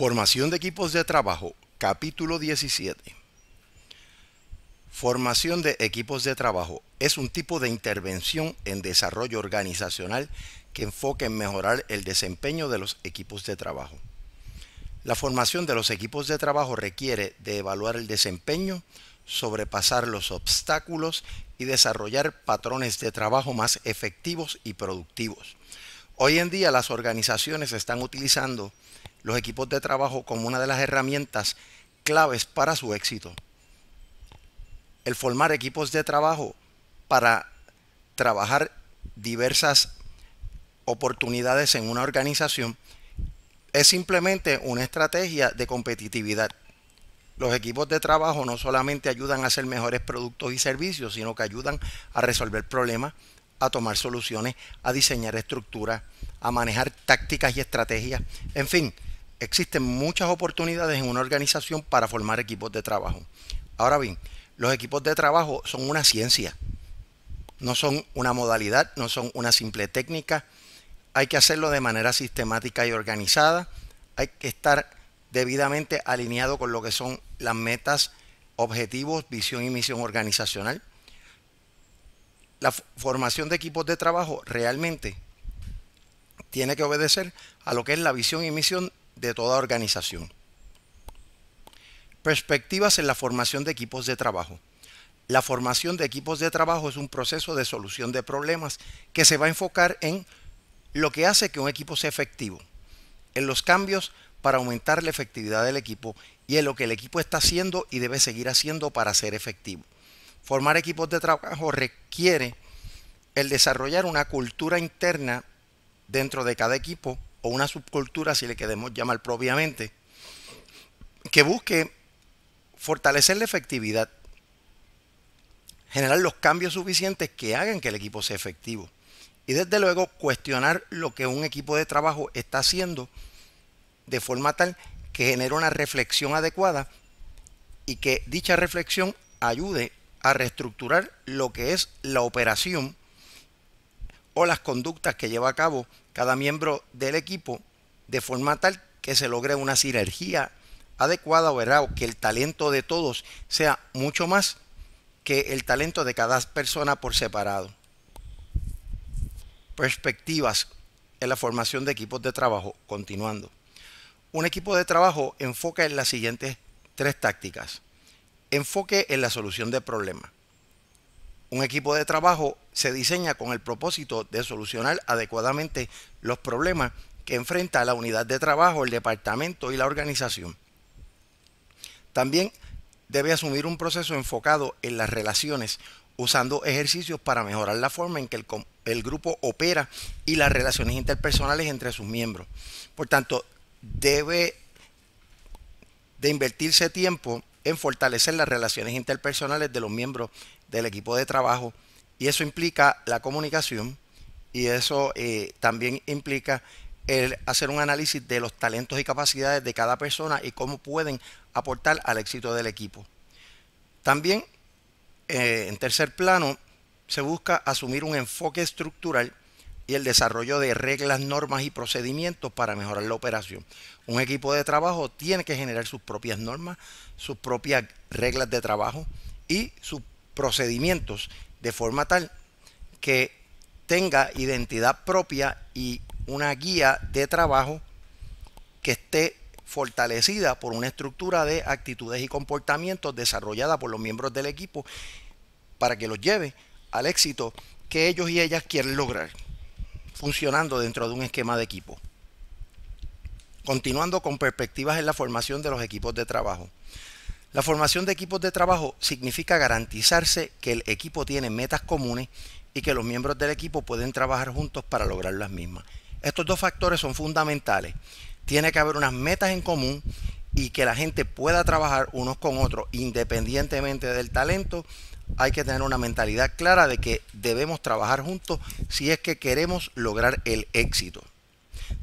Formación de equipos de trabajo, capítulo 17. Formación de equipos de trabajo es un tipo de intervención en desarrollo organizacional que enfoca en mejorar el desempeño de los equipos de trabajo. La formación de los equipos de trabajo requiere de evaluar el desempeño, sobrepasar los obstáculos y desarrollar patrones de trabajo más efectivos y productivos. Hoy en día las organizaciones están utilizando los equipos de trabajo como una de las herramientas claves para su éxito. El formar equipos de trabajo para trabajar diversas oportunidades en una organización es simplemente una estrategia de competitividad. Los equipos de trabajo no solamente ayudan a hacer mejores productos y servicios, sino que ayudan a resolver problemas, a tomar soluciones, a diseñar estructuras, a manejar tácticas y estrategias, en fin, existen muchas oportunidades en una organización para formar equipos de trabajo. Ahora bien, los equipos de trabajo son una ciencia, no son una modalidad, no son una simple técnica. Hay que hacerlo de manera sistemática y organizada. Hay que estar debidamente alineado con lo que son las metas, objetivos, visión y misión organizacional. La formación de equipos de trabajo realmente tiene que obedecer a lo que es la visión y misión de toda organización. Perspectivas en la formación de equipos de trabajo. La formación de equipos de trabajo es un proceso de solución de problemas que se va a enfocar en lo que hace que un equipo sea efectivo, en los cambios para aumentar la efectividad del equipo y en lo que el equipo está haciendo y debe seguir haciendo para ser efectivo. Formar equipos de trabajo requiere el desarrollar una cultura interna dentro de cada equipo o una subcultura, si le queremos llamar propiamente, que busque fortalecer la efectividad, generar los cambios suficientes que hagan que el equipo sea efectivo. Y desde luego cuestionar lo que un equipo de trabajo está haciendo de forma tal que genere una reflexión adecuada y que dicha reflexión ayude a reestructurar lo que es la operación o las conductas que lleva a cabo cada miembro del equipo de forma tal que se logre una sinergia adecuada, ¿verdad? O que el talento de todos sea mucho más que el talento de cada persona por separado. Perspectivas en la formación de equipos de trabajo, continuando. Un equipo de trabajo enfoca en las siguientes tres tácticas. Enfoque en la solución de problemas. Un equipo de trabajo se diseña con el propósito de solucionar adecuadamente los problemas que enfrenta la unidad de trabajo, el departamento y la organización. También debe asumir un proceso enfocado en las relaciones, usando ejercicios para mejorar la forma en que el, grupo opera y las relaciones interpersonales entre sus miembros. Por tanto, debe de invertirse tiempo en fortalecer las relaciones interpersonales de los miembros del equipo de trabajo y eso implica la comunicación y eso eh, también implica el hacer un análisis de los talentos y capacidades de cada persona y cómo pueden aportar al éxito del equipo. También, eh, en tercer plano, se busca asumir un enfoque estructural y el desarrollo de reglas, normas y procedimientos para mejorar la operación. Un equipo de trabajo tiene que generar sus propias normas, sus propias reglas de trabajo y sus procedimientos de forma tal que tenga identidad propia y una guía de trabajo que esté fortalecida por una estructura de actitudes y comportamientos desarrollada por los miembros del equipo para que los lleve al éxito que ellos y ellas quieren lograr, funcionando dentro de un esquema de equipo. Continuando con perspectivas en la formación de los equipos de trabajo. La formación de equipos de trabajo significa garantizarse que el equipo tiene metas comunes y que los miembros del equipo pueden trabajar juntos para lograr las mismas. Estos dos factores son fundamentales. Tiene que haber unas metas en común y que la gente pueda trabajar unos con otros independientemente del talento. Hay que tener una mentalidad clara de que debemos trabajar juntos si es que queremos lograr el éxito.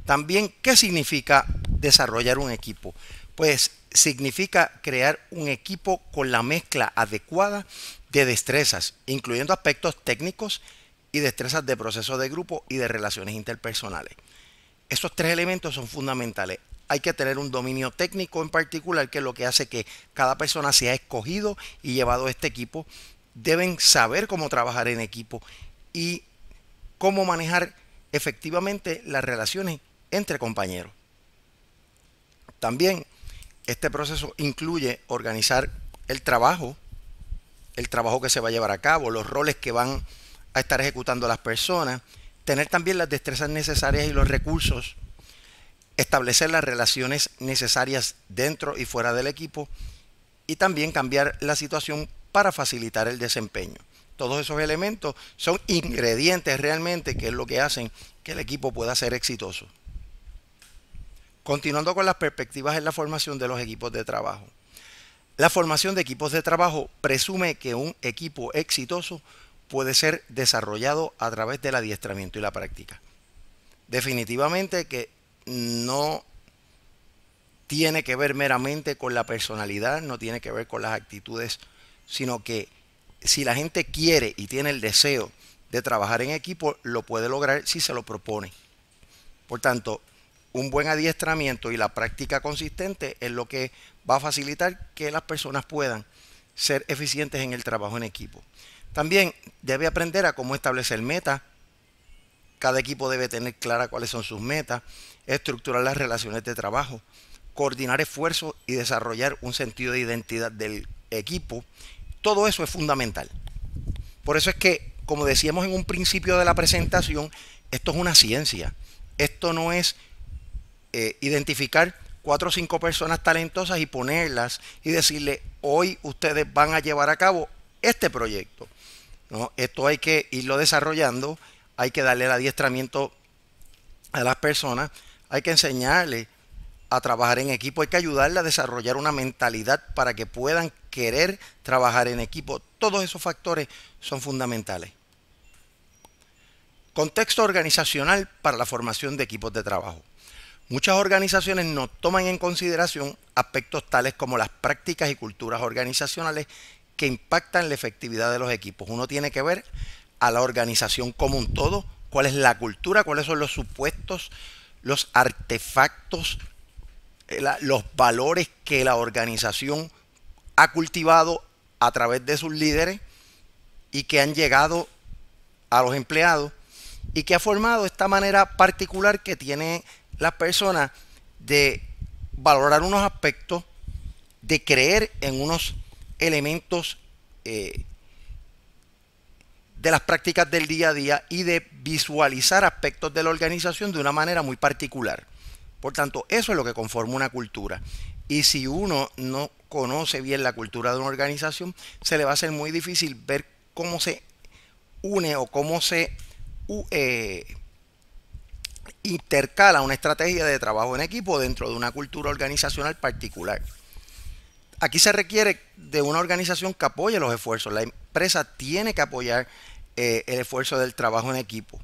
También, ¿qué significa desarrollar un equipo? pues significa crear un equipo con la mezcla adecuada de destrezas, incluyendo aspectos técnicos y destrezas de proceso de grupo y de relaciones interpersonales. Estos tres elementos son fundamentales. Hay que tener un dominio técnico en particular que es lo que hace que cada persona sea escogido y llevado a este equipo. Deben saber cómo trabajar en equipo y cómo manejar efectivamente las relaciones entre compañeros. También este proceso incluye organizar el trabajo, el trabajo que se va a llevar a cabo, los roles que van a estar ejecutando las personas, tener también las destrezas necesarias y los recursos, establecer las relaciones necesarias dentro y fuera del equipo y también cambiar la situación para facilitar el desempeño. Todos esos elementos son ingredientes realmente que es lo que hacen que el equipo pueda ser exitoso. Continuando con las perspectivas en la formación de los equipos de trabajo. La formación de equipos de trabajo presume que un equipo exitoso puede ser desarrollado a través del adiestramiento y la práctica. Definitivamente que no tiene que ver meramente con la personalidad, no tiene que ver con las actitudes, sino que si la gente quiere y tiene el deseo de trabajar en equipo, lo puede lograr si se lo propone. Por tanto, un buen adiestramiento y la práctica consistente es lo que va a facilitar que las personas puedan ser eficientes en el trabajo en equipo. También debe aprender a cómo establecer metas. Cada equipo debe tener clara cuáles son sus metas, estructurar las relaciones de trabajo, coordinar esfuerzos y desarrollar un sentido de identidad del equipo. Todo eso es fundamental. Por eso es que, como decíamos en un principio de la presentación, esto es una ciencia. Esto no es eh, identificar cuatro o cinco personas talentosas y ponerlas y decirle, hoy ustedes van a llevar a cabo este proyecto. ¿No? Esto hay que irlo desarrollando, hay que darle el adiestramiento a las personas, hay que enseñarles a trabajar en equipo, hay que ayudarle a desarrollar una mentalidad para que puedan querer trabajar en equipo. Todos esos factores son fundamentales. Contexto organizacional para la formación de equipos de trabajo. Muchas organizaciones no toman en consideración aspectos tales como las prácticas y culturas organizacionales que impactan la efectividad de los equipos. Uno tiene que ver a la organización como un todo, cuál es la cultura, cuáles son los supuestos, los artefactos, eh, los valores que la organización ha cultivado a través de sus líderes y que han llegado a los empleados y que ha formado esta manera particular que tiene las personas de valorar unos aspectos, de creer en unos elementos eh, de las prácticas del día a día y de visualizar aspectos de la organización de una manera muy particular. Por tanto, eso es lo que conforma una cultura. Y si uno no conoce bien la cultura de una organización, se le va a hacer muy difícil ver cómo se une o cómo se... Eh, intercala una estrategia de trabajo en equipo dentro de una cultura organizacional particular. Aquí se requiere de una organización que apoye los esfuerzos. La empresa tiene que apoyar eh, el esfuerzo del trabajo en equipo.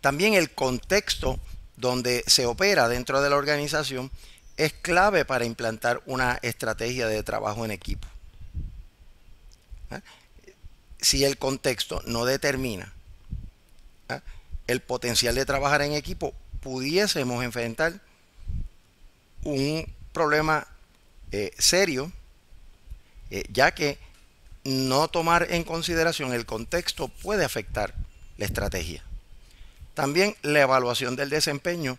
También el contexto donde se opera dentro de la organización es clave para implantar una estrategia de trabajo en equipo. ¿Ah? Si el contexto no determina ¿ah? el potencial de trabajar en equipo, pudiésemos enfrentar un problema eh, serio, eh, ya que no tomar en consideración el contexto puede afectar la estrategia. También la evaluación del desempeño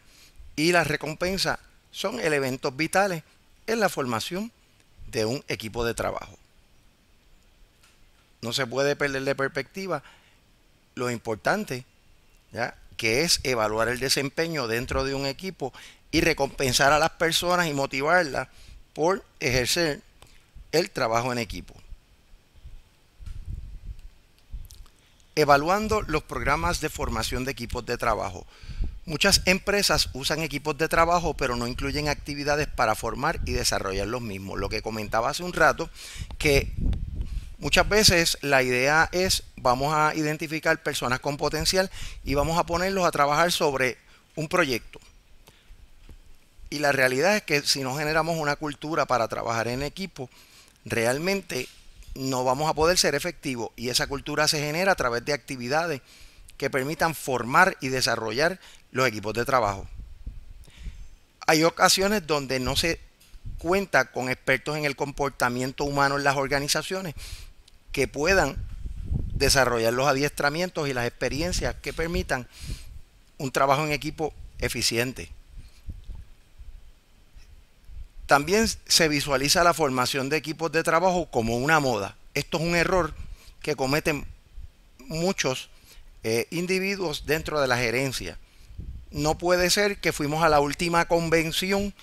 y la recompensa son elementos vitales en la formación de un equipo de trabajo. No se puede perder de perspectiva lo importante ¿ya? que es evaluar el desempeño dentro de un equipo y recompensar a las personas y motivarlas por ejercer el trabajo en equipo. Evaluando los programas de formación de equipos de trabajo. Muchas empresas usan equipos de trabajo pero no incluyen actividades para formar y desarrollar los mismos. Lo que comentaba hace un rato, que Muchas veces la idea es vamos a identificar personas con potencial y vamos a ponerlos a trabajar sobre un proyecto. Y la realidad es que si no generamos una cultura para trabajar en equipo, realmente no vamos a poder ser efectivos y esa cultura se genera a través de actividades que permitan formar y desarrollar los equipos de trabajo. Hay ocasiones donde no se cuenta con expertos en el comportamiento humano en las organizaciones que puedan desarrollar los adiestramientos y las experiencias que permitan un trabajo en equipo eficiente. También se visualiza la formación de equipos de trabajo como una moda. Esto es un error que cometen muchos eh, individuos dentro de la gerencia. No puede ser que fuimos a la última convención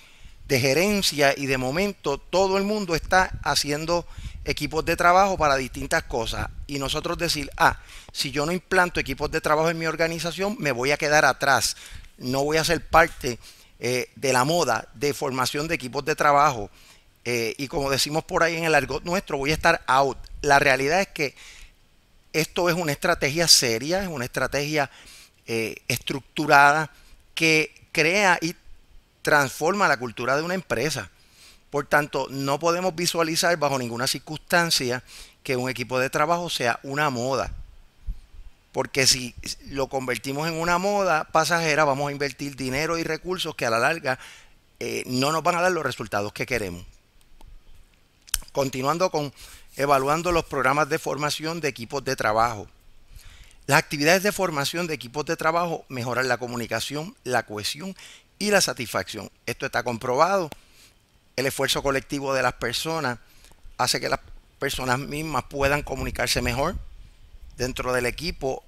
de gerencia y de momento todo el mundo está haciendo equipos de trabajo para distintas cosas y nosotros decir, ah, si yo no implanto equipos de trabajo en mi organización, me voy a quedar atrás, no voy a ser parte eh, de la moda de formación de equipos de trabajo eh, y como decimos por ahí en el argot nuestro, voy a estar out. La realidad es que esto es una estrategia seria, es una estrategia eh, estructurada que crea y transforma la cultura de una empresa. Por tanto, no podemos visualizar bajo ninguna circunstancia que un equipo de trabajo sea una moda. Porque si lo convertimos en una moda pasajera, vamos a invertir dinero y recursos que a la larga eh, no nos van a dar los resultados que queremos. Continuando con evaluando los programas de formación de equipos de trabajo. Las actividades de formación de equipos de trabajo mejoran la comunicación, la cohesión y la satisfacción. Esto está comprobado. El esfuerzo colectivo de las personas hace que las personas mismas puedan comunicarse mejor dentro del equipo,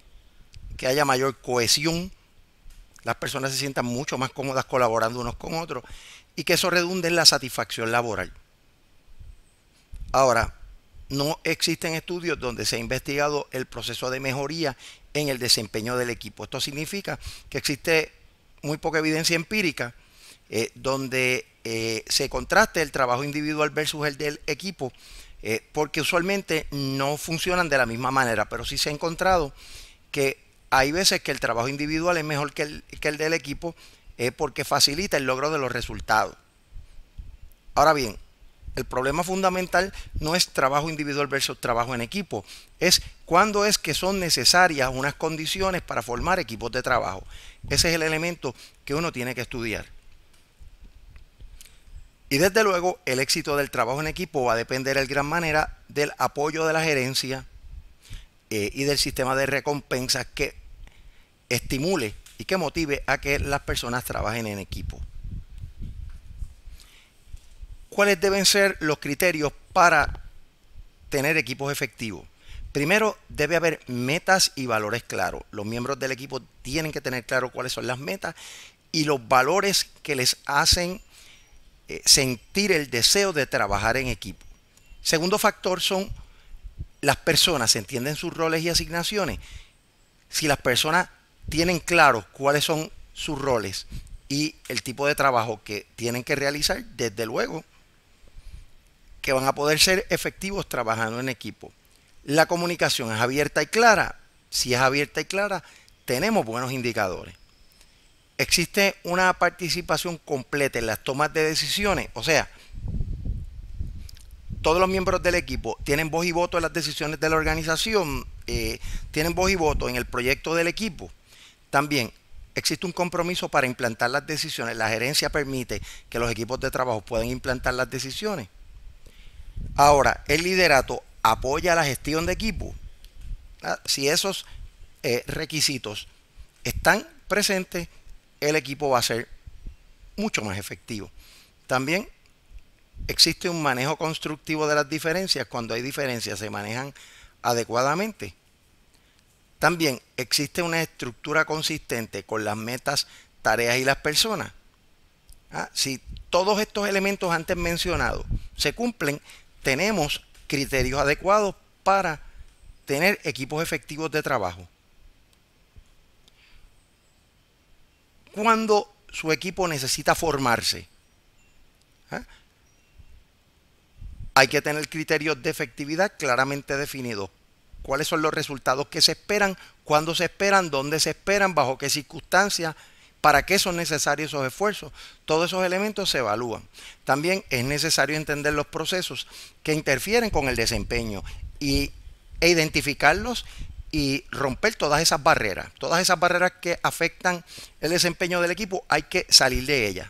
que haya mayor cohesión, las personas se sientan mucho más cómodas colaborando unos con otros y que eso redunde en la satisfacción laboral. Ahora, no existen estudios donde se ha investigado el proceso de mejoría en el desempeño del equipo. Esto significa que existe muy poca evidencia empírica eh, donde eh, se contraste el trabajo individual versus el del equipo, eh, porque usualmente no funcionan de la misma manera, pero sí se ha encontrado que hay veces que el trabajo individual es mejor que que el del equipo porque facilita el logro de los resultados. Ahora bien, el problema fundamental no es trabajo individual versus trabajo en equipo, es cuándo es que son necesarias unas condiciones para formar equipos de trabajo. Ese es el elemento que uno tiene que estudiar. Y desde luego el éxito del trabajo en equipo va a depender en gran manera del apoyo de la gerencia eh, y del sistema de recompensas que estimule y que motive a que las personas trabajen en equipo cuáles deben ser los criterios para tener equipos efectivos. Primero, debe haber metas y valores claros. Los miembros del equipo tienen que tener claro cuáles son las metas y los valores que les hacen eh, sentir el deseo de trabajar en equipo. Segundo factor son las personas, entienden sus roles y asignaciones? Si las personas tienen claro cuáles son sus roles y el tipo de trabajo que tienen que realizar, desde luego que van a poder ser efectivos trabajando en equipo. La comunicación es abierta y clara. Si es abierta y clara, tenemos buenos indicadores. Existe una participación completa en las tomas de decisiones. O sea, todos los miembros del equipo tienen voz y voto en las decisiones de la organización, eh, tienen voz y voto en el proyecto del equipo. También existe un compromiso para implantar las decisiones. La gerencia permite que los equipos de trabajo puedan implantar las decisiones. Ahora, el liderato apoya la gestión de equipo. Ah, si esos eh, requisitos están presentes, el equipo va a ser mucho más efectivo. También existe un manejo constructivo de las diferencias. Cuando hay diferencias se manejan adecuadamente. También existe una estructura consistente con las metas, tareas y las personas. Ah, si todos estos elementos antes mencionados se cumplen, tenemos criterios adecuados para tener equipos efectivos de trabajo. Cuando su equipo necesita formarse, ¿ah? hay que tener criterios de efectividad claramente definidos. ¿Cuáles son los resultados que se esperan? ¿Cuándo se esperan? ¿Dónde se esperan? ¿Bajo qué circunstancias? ¿Para qué son necesarios esos esfuerzos? Todos esos elementos se evalúan. También es necesario entender los procesos que interfieren con el desempeño y, e identificarlos y romper todas esas barreras. Todas esas barreras que afectan el desempeño del equipo, hay que salir de ellas.